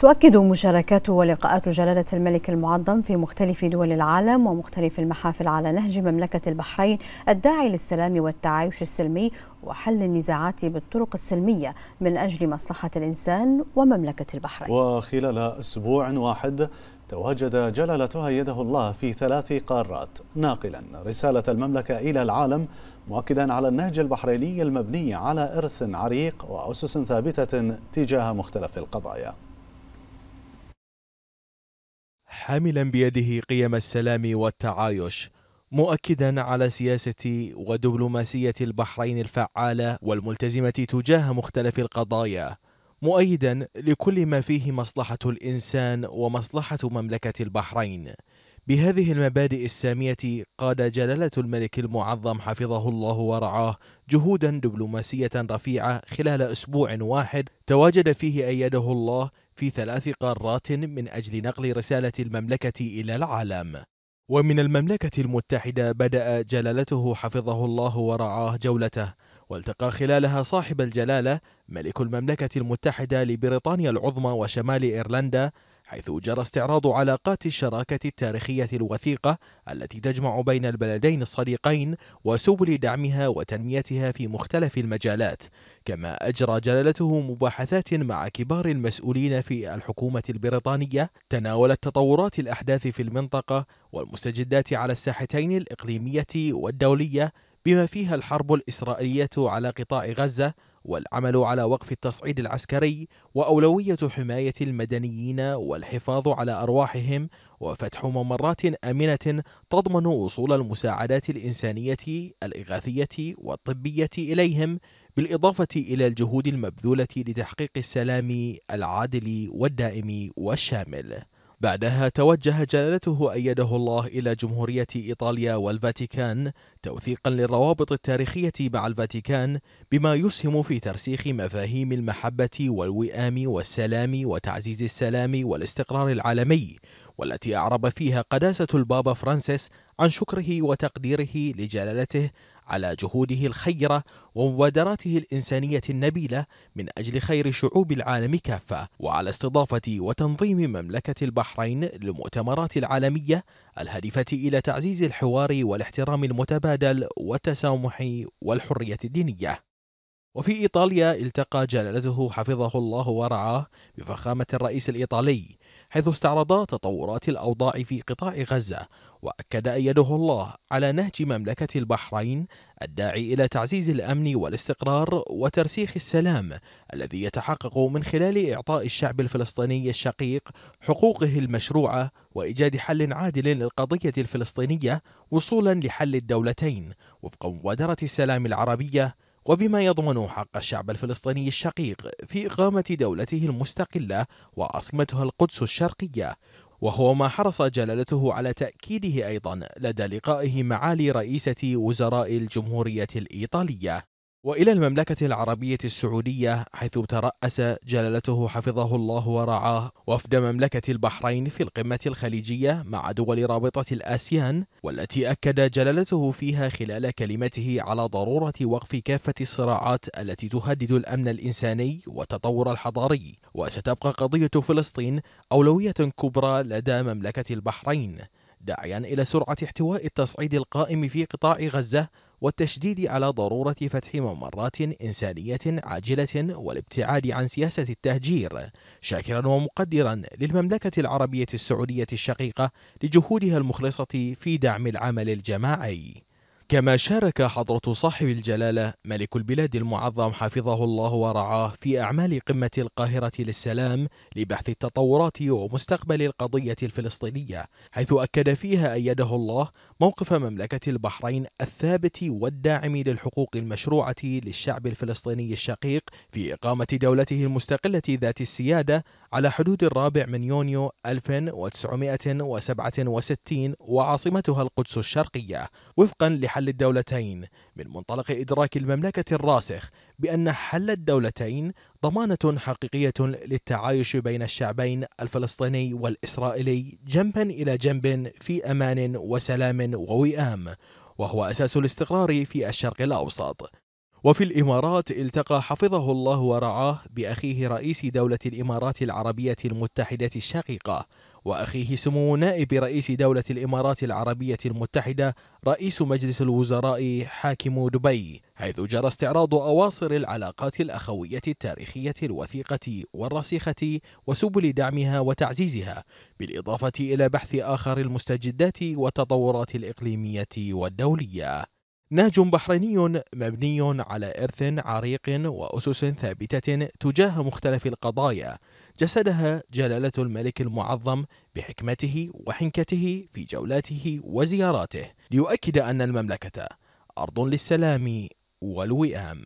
تؤكد مشاركات ولقاءات جلالة الملك المعظم في مختلف دول العالم ومختلف المحافل على نهج مملكة البحرين الداعي للسلام والتعايش السلمي وحل النزاعات بالطرق السلمية من أجل مصلحة الإنسان ومملكة البحرين وخلال أسبوع واحد تواجد جلالتها يده الله في ثلاث قارات ناقلا رسالة المملكة إلى العالم مؤكدا على النهج البحريني المبني على إرث عريق وأسس ثابتة تجاه مختلف القضايا حاملا بيده قيم السلام والتعايش مؤكدا على سياسة ودبلوماسية البحرين الفعالة والملتزمة تجاه مختلف القضايا مؤيدا لكل ما فيه مصلحة الإنسان ومصلحة مملكة البحرين بهذه المبادئ السامية قاد جلالة الملك المعظم حفظه الله ورعاه جهودا دبلوماسية رفيعة خلال أسبوع واحد تواجد فيه أيده الله في ثلاث قارات من أجل نقل رسالة المملكة إلى العالم ومن المملكة المتحدة بدأ جلالته حفظه الله ورعاه جولته والتقى خلالها صاحب الجلالة ملك المملكة المتحدة لبريطانيا العظمى وشمال إيرلندا حيث جرى استعراض علاقات الشراكة التاريخية الوثيقة التي تجمع بين البلدين الصديقين وسبل دعمها وتنميتها في مختلف المجالات كما أجرى جلالته مباحثات مع كبار المسؤولين في الحكومة البريطانية تناولت تطورات الأحداث في المنطقة والمستجدات على الساحتين الإقليمية والدولية بما فيها الحرب الإسرائيلية على قطاع غزة والعمل على وقف التصعيد العسكري واولويه حمايه المدنيين والحفاظ على ارواحهم وفتح ممرات امنه تضمن وصول المساعدات الانسانيه الاغاثيه والطبيه اليهم بالاضافه الى الجهود المبذوله لتحقيق السلام العادل والدائم والشامل بعدها توجه جلالته أيده الله إلى جمهورية إيطاليا والفاتيكان توثيقا للروابط التاريخية مع الفاتيكان بما يسهم في ترسيخ مفاهيم المحبة والوئام والسلام وتعزيز السلام والاستقرار العالمي والتي أعرب فيها قداسة البابا فرانسيس عن شكره وتقديره لجلالته على جهوده الخيرة ومبادراته الإنسانية النبيلة من أجل خير شعوب العالم كافة وعلى استضافة وتنظيم مملكة البحرين للمؤتمرات العالمية الهادفة إلى تعزيز الحوار والاحترام المتبادل والتسامح والحرية الدينية وفي إيطاليا التقى جلالته حفظه الله ورعاه بفخامة الرئيس الإيطالي حيث استعرض تطورات الأوضاع في قطاع غزة وأكد أيده الله على نهج مملكة البحرين الداعي إلى تعزيز الأمن والاستقرار وترسيخ السلام الذي يتحقق من خلال إعطاء الشعب الفلسطيني الشقيق حقوقه المشروعة وإيجاد حل عادل للقضية الفلسطينية وصولا لحل الدولتين وفق مبادرة السلام العربية وبما يضمن حق الشعب الفلسطيني الشقيق في إقامة دولته المستقلة وعاصمتها القدس الشرقية وهو ما حرص جلالته على تأكيده أيضا لدى لقائه معالي رئيسة وزراء الجمهورية الإيطالية والى المملكه العربيه السعوديه حيث تراس جلالته حفظه الله ورعاه وفد مملكه البحرين في القمه الخليجيه مع دول رابطه الاسيان والتي اكد جلالته فيها خلال كلمته على ضروره وقف كافه الصراعات التي تهدد الامن الانساني والتطور الحضاري وستبقى قضيه فلسطين اولويه كبرى لدى مملكه البحرين داعيا الى سرعه احتواء التصعيد القائم في قطاع غزه والتشديد على ضرورة فتح ممرات إنسانية عاجلة والابتعاد عن سياسة التهجير شاكرا ومقدرا للمملكة العربية السعودية الشقيقة لجهودها المخلصة في دعم العمل الجماعي كما شارك حضرة صاحب الجلالة ملك البلاد المعظم حفظه الله ورعاه في أعمال قمة القاهرة للسلام لبحث التطورات ومستقبل القضية الفلسطينية حيث أكد فيها أيده الله موقف مملكة البحرين الثابت والداعم للحقوق المشروعة للشعب الفلسطيني الشقيق في إقامة دولته المستقلة ذات السيادة على حدود الرابع من يونيو 1967 وعاصمتها القدس الشرقية وفقا لحل الدولتين من منطلق إدراك المملكة الراسخ بأن حل الدولتين ضمانة حقيقية للتعايش بين الشعبين الفلسطيني والإسرائيلي جنبا إلى جنب في أمان وسلام ووئام وهو أساس الاستقرار في الشرق الأوسط وفي الإمارات التقى حفظه الله ورعاه بأخيه رئيس دولة الإمارات العربية المتحدة الشقيقة وأخيه سمو نائب رئيس دولة الإمارات العربية المتحدة رئيس مجلس الوزراء حاكم دبي حيث جرى استعراض أواصر العلاقات الأخوية التاريخية الوثيقة والرسيخة وسبل دعمها وتعزيزها بالإضافة إلى بحث آخر المستجدات والتطورات الإقليمية والدولية نهج بحريني مبني على إرث عريق وأسس ثابتة تجاه مختلف القضايا جسدها جلالة الملك المعظم بحكمته وحنكته في جولاته وزياراته ليؤكد أن المملكة أرض للسلام والوئام